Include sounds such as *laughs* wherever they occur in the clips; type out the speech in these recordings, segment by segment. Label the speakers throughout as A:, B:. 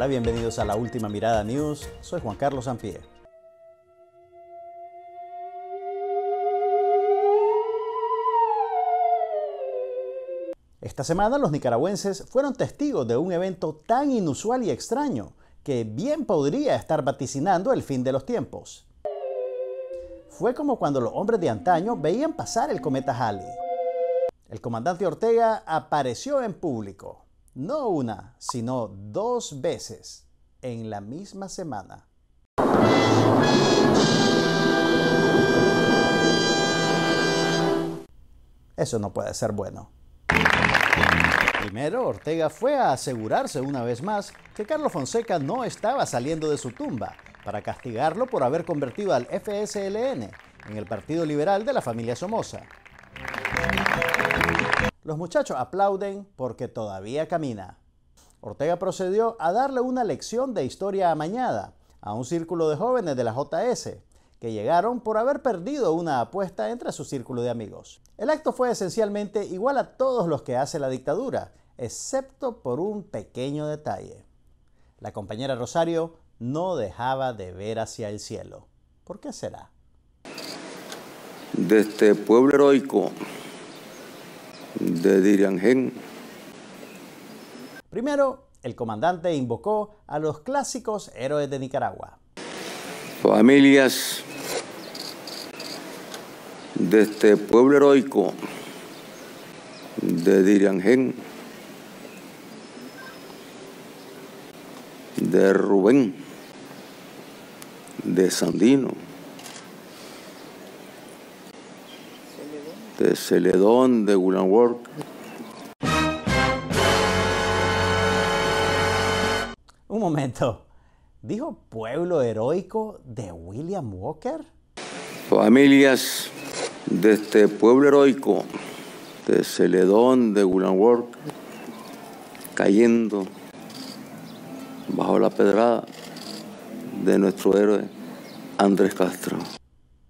A: Hola, bienvenidos a La Última Mirada News. Soy Juan Carlos Ampie. Esta semana los nicaragüenses fueron testigos de un evento tan inusual y extraño que bien podría estar vaticinando el fin de los tiempos. Fue como cuando los hombres de antaño veían pasar el cometa Halley. El comandante Ortega apareció en público no una, sino dos veces en la misma semana. Eso no puede ser bueno. Primero, Ortega fue a asegurarse una vez más que Carlos Fonseca no estaba saliendo de su tumba para castigarlo por haber convertido al FSLN en el Partido Liberal de la familia Somoza. Los muchachos aplauden porque todavía camina. Ortega procedió a darle una lección de historia amañada a un círculo de jóvenes de la JS, que llegaron por haber perdido una apuesta entre su círculo de amigos. El acto fue esencialmente igual a todos los que hace la dictadura, excepto por un pequeño detalle. La compañera Rosario no dejaba de ver hacia el cielo. ¿Por qué será?
B: De este pueblo heroico de Diriangén.
A: Primero, el comandante invocó a los clásicos héroes de Nicaragua.
B: Familias de este pueblo heroico de Diriangén, de Rubén, de Sandino, de este, Celedón, de Work.
A: Un momento, ¿dijo pueblo heroico de William Walker?
B: Familias de este pueblo heroico, de Celedón, de Work, cayendo bajo la pedrada de nuestro héroe Andrés Castro.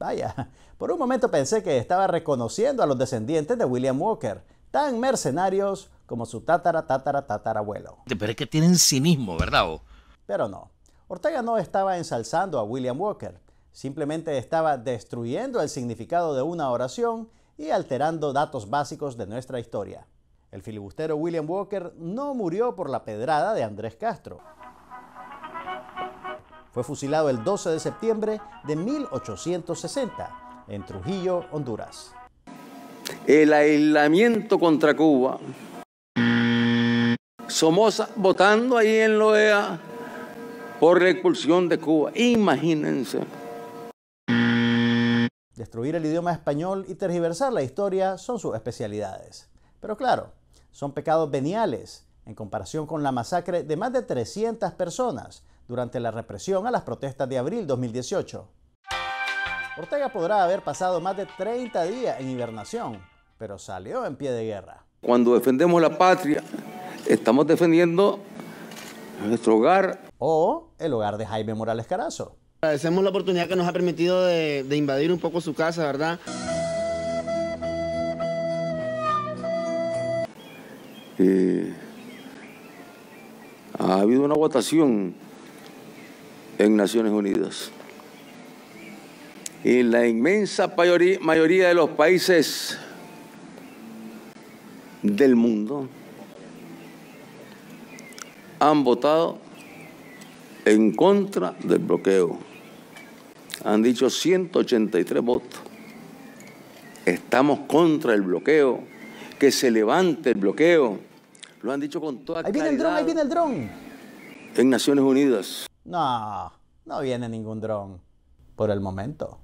A: Vaya, por un momento pensé que estaba reconociendo a los descendientes de William Walker, tan mercenarios como su tatara tatara tatarabuelo. Pero es que tienen cinismo, ¿verdad? Pero no. Ortega no estaba ensalzando a William Walker, simplemente estaba destruyendo el significado de una oración y alterando datos básicos de nuestra historia. El filibustero William Walker no murió por la pedrada de Andrés Castro. Fue fusilado el 12 de septiembre de 1860 en Trujillo, Honduras.
B: El aislamiento contra Cuba. Somoza votando ahí en Loea por la expulsión de Cuba. Imagínense.
A: Destruir el idioma español y tergiversar la historia son sus especialidades. Pero claro, son pecados veniales en comparación con la masacre de más de 300 personas durante la represión a las protestas de abril 2018. Ortega podrá haber pasado más de 30 días en hibernación, pero salió en pie de guerra.
B: Cuando defendemos la patria, estamos defendiendo
A: nuestro hogar. O el hogar de Jaime Morales Carazo. Agradecemos la
B: oportunidad que nos ha permitido de, invadir un poco su casa, ¿verdad? Eh, ha habido una votación en Naciones Unidas. Y la inmensa mayoría de los países del mundo han votado en contra del bloqueo. Han dicho 183 votos. Estamos contra el bloqueo, que se levante el bloqueo.
A: Lo han dicho con toda Ahí viene el dron, ahí viene el dron.
B: En Naciones Unidas.
A: No, no viene ningún dron por el momento.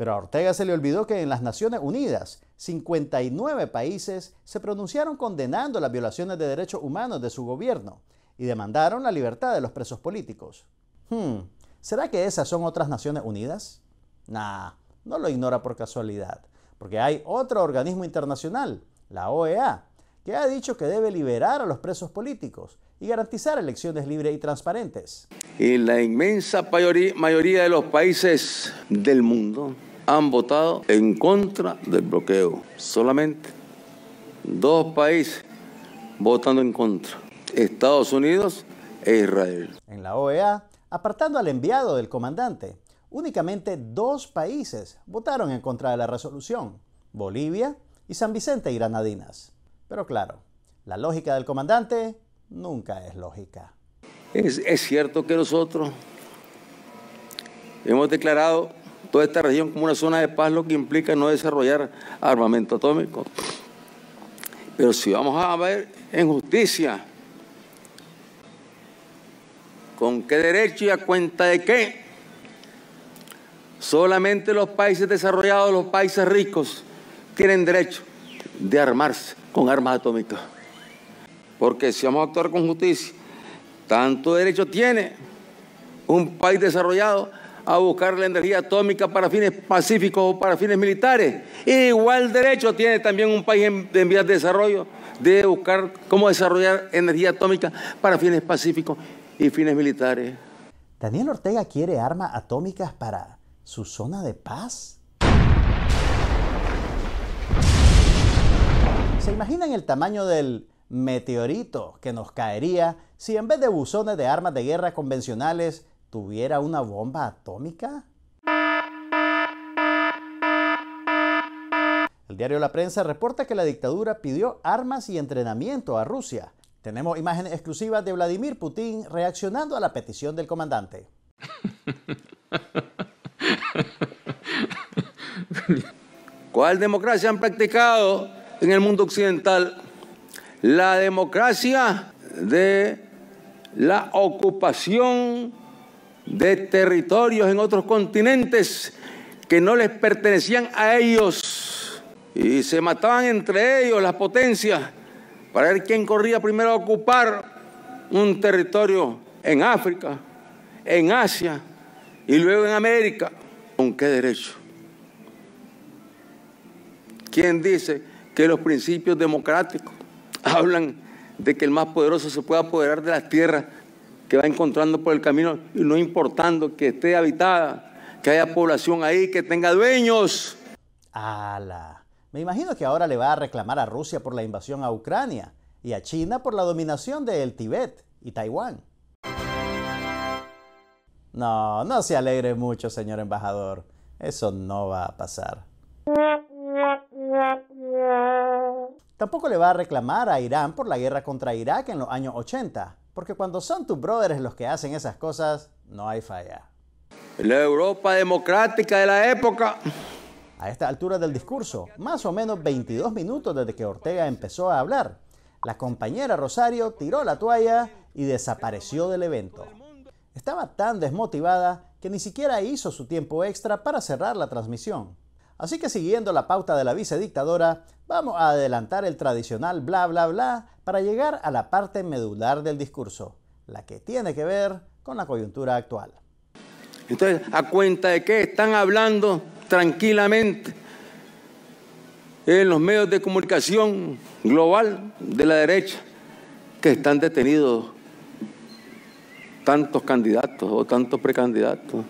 A: Pero a Ortega se le olvidó que en las Naciones Unidas 59 países se pronunciaron condenando las violaciones de derechos humanos de su gobierno y demandaron la libertad de los presos políticos. Hmm, ¿será que esas son otras Naciones Unidas? Nah, no lo ignora por casualidad, porque hay otro organismo internacional, la OEA, que ha dicho que debe liberar a los presos políticos y garantizar elecciones libres y transparentes.
B: En la inmensa mayoría de los países del mundo han votado en contra del bloqueo. Solamente dos países votando en contra. Estados Unidos e Israel.
A: En la OEA, apartando al enviado del comandante, únicamente dos países votaron en contra de la resolución, Bolivia y San Vicente y Granadinas. Pero claro, la lógica del comandante nunca es lógica.
B: Es, cierto que nosotros hemos declarado toda esta región como una zona de paz, lo que implica no desarrollar armamento atómico. Pero si vamos a ver en justicia, ¿con qué derecho y a cuenta de qué? Solamente los países desarrollados, los países ricos, tienen derecho de armarse con armas atómicas. Porque si vamos a actuar con justicia, tanto derecho tiene un país desarrollado a buscar la energía atómica para fines pacíficos o para fines militares. Igual derecho tiene también un país en, vías de desarrollo de buscar cómo desarrollar energía atómica para fines pacíficos y fines militares.
A: Daniel Ortega quiere armas atómicas para su zona de paz. ¿Se imaginan el tamaño del meteorito que nos caería si en vez de buzones de armas de guerra convencionales tuviera una bomba atómica? El diario La Prensa reporta que la dictadura pidió armas y entrenamiento a Rusia. Tenemos imágenes exclusivas de Vladimir Putin reaccionando a la petición del comandante. *laughs*
B: ¿Cuál democracia han practicado en el mundo occidental? La democracia de la ocupación de territorios en otros continentes que no les pertenecían a ellos y se mataban entre ellos las potencias para ver quién corría primero a ocupar un territorio en África, en Asia y luego en América. ¿Con qué derecho? ¿Quién dice que los principios democráticos hablan de que el más poderoso se pueda apoderar de las tierras que va encontrando por el camino, no importando que esté habitada, que
A: haya población ahí, que tenga dueños. ¡Hala! Me imagino que ahora le va a reclamar a Rusia por la invasión a Ucrania y a China por la dominación del Tíbet y Taiwán. No, no se alegre mucho, señor embajador. Eso no va a pasar. Tampoco le va a reclamar a Irán por la guerra contra Irak en los años 80 porque cuando son tus brothers los que hacen esas cosas, no hay falla. La Europa democrática de la época. A esta altura del discurso, más o menos 22 minutos desde que Ortega empezó a hablar, la compañera Rosario tiró la toalla y desapareció del evento. Estaba tan desmotivada que ni siquiera hizo su tiempo extra para cerrar la transmisión. Así que siguiendo la pauta de la vicedictadora, vamos a adelantar el tradicional bla bla bla para llegar a la parte medular del discurso, la que tiene que ver con la coyuntura actual.
B: Entonces, ¿a cuenta de qué están hablando tranquilamente en los medios de comunicación global de la derecha que están detenidos tantos candidatos o tantos precandidatos?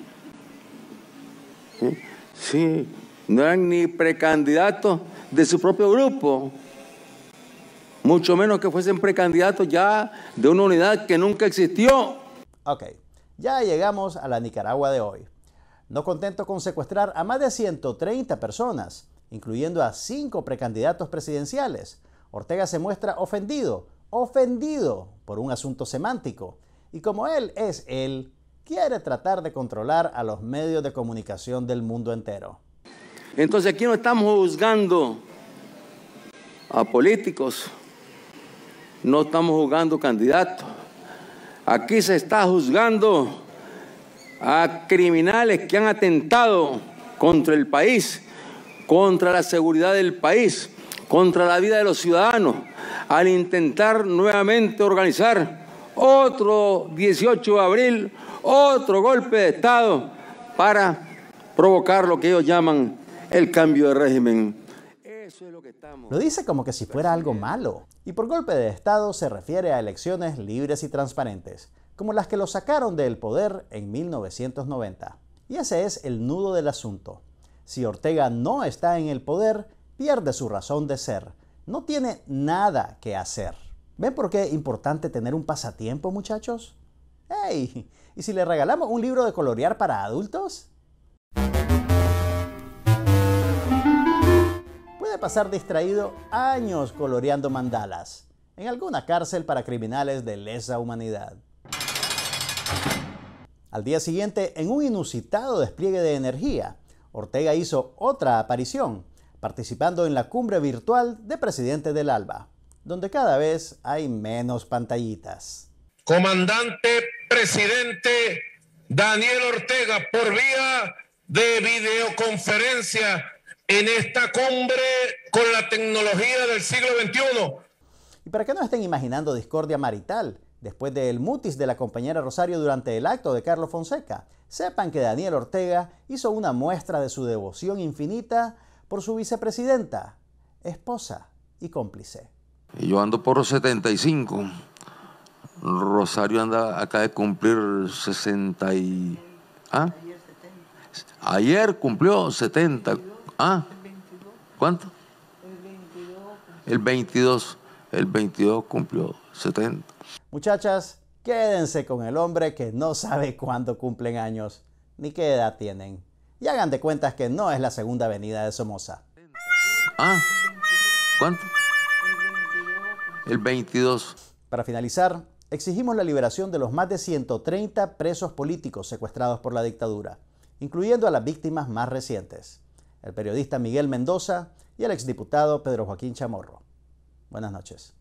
B: ¿Eh? Sí, no eran ni precandidatos de su propio grupo, mucho menos que fuesen precandidatos ya de una unidad que nunca
A: existió. Ok, ya llegamos a la Nicaragua de hoy. No contento con secuestrar a más de 130 personas, incluyendo a cinco precandidatos presidenciales, Ortega se muestra ofendido, ofendido por un asunto semántico. Y como él es él, quiere tratar de controlar a los medios de comunicación del mundo entero.
B: Entonces aquí no estamos juzgando a políticos, no estamos juzgando candidatos. Aquí se está juzgando a criminales que han atentado contra el país, contra la seguridad del país, contra la vida de los ciudadanos, al intentar nuevamente organizar otro 18 de abril, otro golpe de Estado para provocar lo que ellos llaman el cambio de régimen.
A: Lo dice como que si fuera algo malo. Y por golpe de Estado se refiere a elecciones libres y transparentes, como las que lo sacaron del poder en 1990. Y ese es el nudo del asunto. Si Ortega no está en el poder, pierde su razón de ser. No tiene nada que hacer. ¿Ven por qué es importante tener un pasatiempo, muchachos? ¡Hey! ¿Y si le regalamos un libro de colorear para adultos? pasar distraído años coloreando mandalas en alguna cárcel para criminales de lesa humanidad. Al día siguiente, en un inusitado despliegue de energía, Ortega hizo otra aparición, participando en la cumbre virtual de Presidente del ALBA, donde cada vez hay menos pantallitas.
B: Comandante presidente Daniel Ortega, por vía de videoconferencia en esta cumbre con la tecnología
A: del siglo XXI. Y para que no estén imaginando discordia marital, después del mutis de la compañera Rosario durante el acto de Carlos Fonseca, sepan que Daniel Ortega hizo una muestra de su devoción infinita por su vicepresidenta, esposa y cómplice.
B: Yo ando por 75. Rosario anda acá de cumplir 60 ¿ah? Ayer cumplió 70 Ah, ¿cuánto? El 22. El 22 cumplió 70.
A: Muchachas, quédense con el hombre que no sabe cuándo cumplen años ni qué edad tienen. Y hagan de cuentas que no es la segunda avenida de Somoza. Ah, ¿cuánto? El 22. Para finalizar, exigimos la liberación de los más de 130 presos políticos secuestrados por la dictadura, incluyendo a las víctimas más recientes el periodista Miguel Mendoza y el exdiputado Pedro Joaquín Chamorro. Buenas noches.